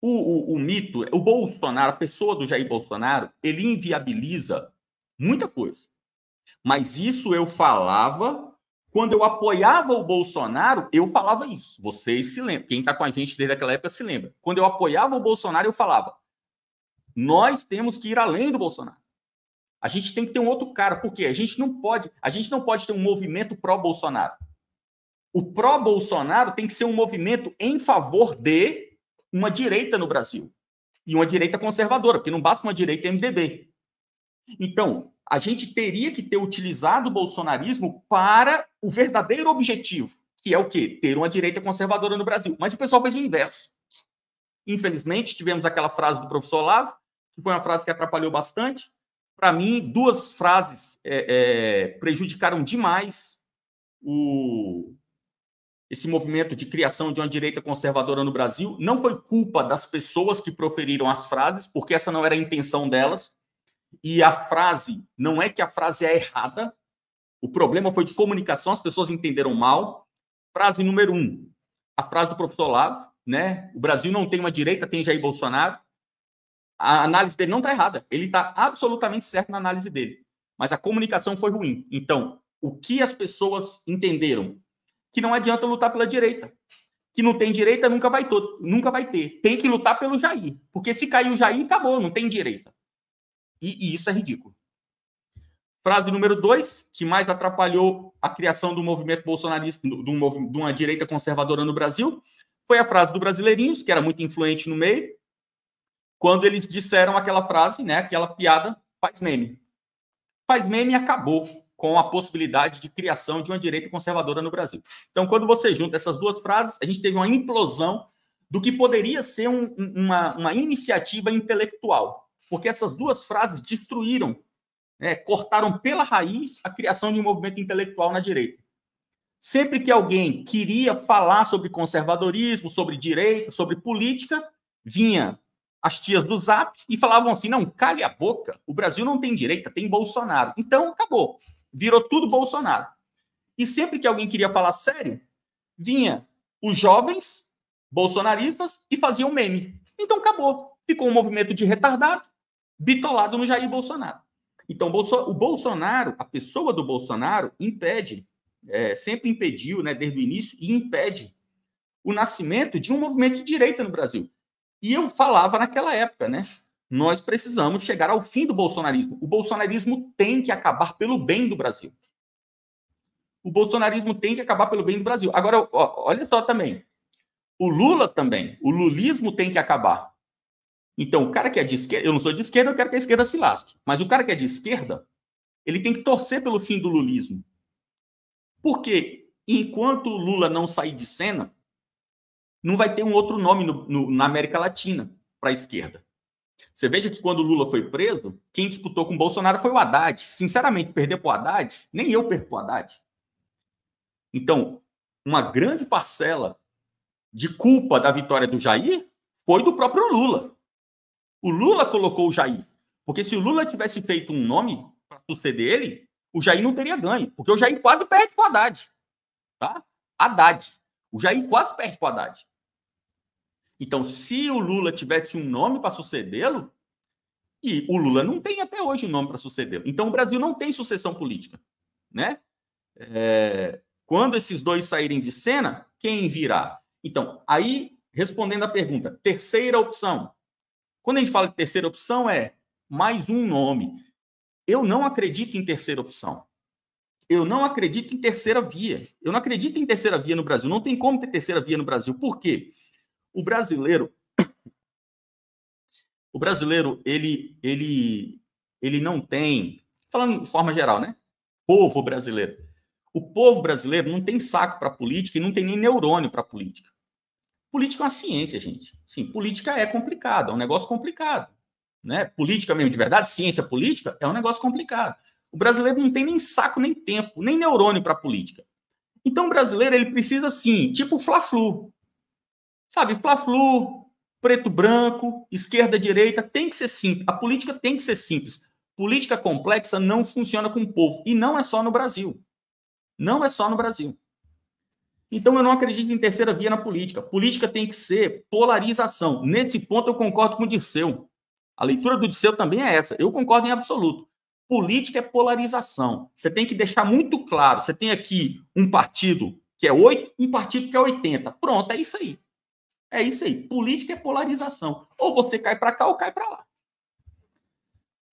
o, o, o mito, o Bolsonaro, a pessoa do Jair Bolsonaro, ele inviabiliza muita coisa. Mas isso eu falava quando eu apoiava o Bolsonaro, eu falava isso. Vocês se lembram, quem está com a gente desde aquela época se lembra. Quando eu apoiava o Bolsonaro, eu falava: nós temos que ir além do Bolsonaro. A gente tem que ter um outro cara, porque a gente não pode, a gente não pode ter um movimento pró Bolsonaro. O pró Bolsonaro tem que ser um movimento em favor de uma direita no Brasil. E uma direita conservadora, porque não basta uma direita MDB. Então, a gente teria que ter utilizado o bolsonarismo para o verdadeiro objetivo, que é o quê? Ter uma direita conservadora no Brasil. Mas o pessoal fez o inverso. Infelizmente, tivemos aquela frase do professor Olavo, que foi uma frase que atrapalhou bastante. Para mim, duas frases é, é, prejudicaram demais o, esse movimento de criação de uma direita conservadora no Brasil não foi culpa das pessoas que proferiram as frases, porque essa não era a intenção delas. E a frase, não é que a frase é errada, o problema foi de comunicação, as pessoas entenderam mal. Frase número um, a frase do professor Lavo, né? O Brasil não tem uma direita, tem Jair Bolsonaro. A análise dele não está errada, ele está absolutamente certo na análise dele, mas a comunicação foi ruim. Então, o que as pessoas entenderam que não adianta lutar pela direita. Que não tem direita, nunca vai, to, nunca vai ter. Tem que lutar pelo Jair. Porque se cair o Jair, acabou, não tem direita. E, e isso é ridículo. Frase número dois, que mais atrapalhou a criação do movimento bolsonarista, de uma direita conservadora no Brasil, foi a frase do Brasileirinhos, que era muito influente no meio, quando eles disseram aquela frase, né, aquela piada, faz meme. Faz meme e acabou com a possibilidade de criação de uma direita conservadora no Brasil. Então, quando você junta essas duas frases, a gente teve uma implosão do que poderia ser um, uma, uma iniciativa intelectual, porque essas duas frases destruíram, né, cortaram pela raiz a criação de um movimento intelectual na direita. Sempre que alguém queria falar sobre conservadorismo, sobre direito, sobre política, vinha as tias do Zap e falavam assim: não, cale a boca, o Brasil não tem direita, tem Bolsonaro. Então, acabou virou tudo Bolsonaro. E sempre que alguém queria falar sério, vinha os jovens bolsonaristas e faziam meme. Então acabou. Ficou um movimento de retardado, bitolado no Jair Bolsonaro. Então o Bolsonaro, a pessoa do Bolsonaro, impede, é, sempre impediu, né, desde o início, e impede o nascimento de um movimento de direita no Brasil. E eu falava naquela época, né? nós precisamos chegar ao fim do bolsonarismo. O bolsonarismo tem que acabar pelo bem do Brasil. O bolsonarismo tem que acabar pelo bem do Brasil. Agora, ó, olha só também. O Lula também. O lulismo tem que acabar. Então, o cara que é de esquerda, eu não sou de esquerda, eu quero que a esquerda se lasque. Mas o cara que é de esquerda, ele tem que torcer pelo fim do lulismo. Porque enquanto o Lula não sair de cena, não vai ter um outro nome no, no, na América Latina para a esquerda. Você veja que quando o Lula foi preso, quem disputou com o Bolsonaro foi o Haddad. Sinceramente, perder para o Haddad, nem eu perco para o Haddad. Então, uma grande parcela de culpa da vitória do Jair foi do próprio Lula. O Lula colocou o Jair. Porque se o Lula tivesse feito um nome para suceder ele, o Jair não teria ganho. Porque o Jair quase perde para o Haddad. Tá? Haddad. O Jair quase perde para o Haddad. Então, se o Lula tivesse um nome para sucedê-lo, e o Lula não tem até hoje um nome para sucedê-lo. Então, o Brasil não tem sucessão política, né? É, quando esses dois saírem de cena, quem virá? Então, aí, respondendo à pergunta, terceira opção. Quando a gente fala de terceira opção, é mais um nome. Eu não acredito em terceira opção. Eu não acredito em terceira via. Eu não acredito em terceira via no Brasil. Não tem como ter terceira via no Brasil. Por quê? Porque o brasileiro o brasileiro ele ele ele não tem falando de forma geral né povo brasileiro o povo brasileiro não tem saco para política e não tem nem neurônio para política política é uma ciência gente sim política é complicado é um negócio complicado né política mesmo de verdade ciência política é um negócio complicado o brasileiro não tem nem saco nem tempo nem neurônio para política então o brasileiro ele precisa sim tipo fla-flu Sabe, Fla-Flu, preto branco, esquerda direita, tem que ser simples. A política tem que ser simples. Política complexa não funciona com o povo e não é só no Brasil. Não é só no Brasil. Então eu não acredito em terceira via na política. Política tem que ser polarização. Nesse ponto eu concordo com o Disseu. A leitura do Disseu também é essa. Eu concordo em absoluto. Política é polarização. Você tem que deixar muito claro. Você tem aqui um partido que é 8, um partido que é 80. Pronto, é isso aí. É isso aí. Política é polarização. Ou você cai para cá ou cai para lá.